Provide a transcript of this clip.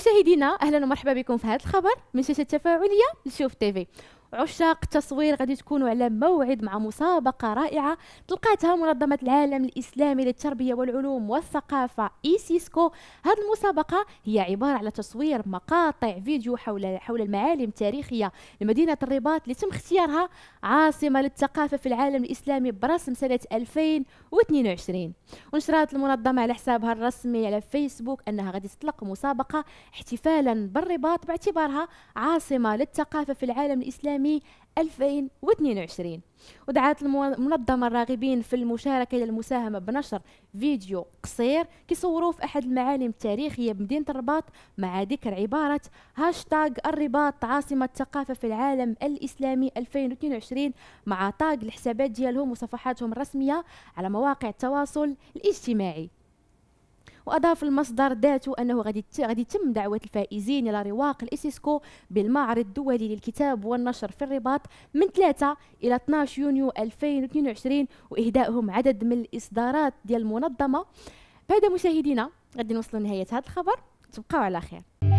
مشاهدينا اهلا ومرحبا بكم في هذا الخبر من شاشه تفاعليه لشوف تيفي عشاق التصوير غادي تكونوا على موعد مع مسابقه رائعه تلقاتها منظمه العالم الاسلامي للتربيه والعلوم والثقافه ايسيسكو هذه المسابقه هي عباره على تصوير مقاطع فيديو حول حول المعالم التاريخيه لمدينه الرباط اللي تم اختيارها عاصمه للثقافه في العالم الاسلامي برسم سنه 2022 ونشرت المنظمه على حسابها الرسمي على فيسبوك انها غادي تطلق مسابقه احتفالا بالرباط باعتبارها عاصمه للثقافه في العالم الاسلامي العالمي 2022 ودعت المنظمة الراغبين في المشاركة إلى المساهمة بنشر فيديو قصير كيصوروه في أحد المعالم التاريخية بمدينة الرباط مع ذكر عبارة هاشتاغ الرباط عاصمة الثقافة في العالم الإسلامي 2022 مع تاغ الحسابات ديالهم وصفحاتهم الرسمية على مواقع التواصل الاجتماعي واضاف المصدر ذاته انه غادي غادي يتم دعوه الفائزين الى رواق الاسيسكو بالمعرض الدولي للكتاب والنشر في الرباط من 3 الى 12 يونيو 2022 واهدائهم عدد من الاصدارات ديال المنظمه بعد مشاهدينا غادي نوصلوا لنهايه هذا الخبر تبقاو على خير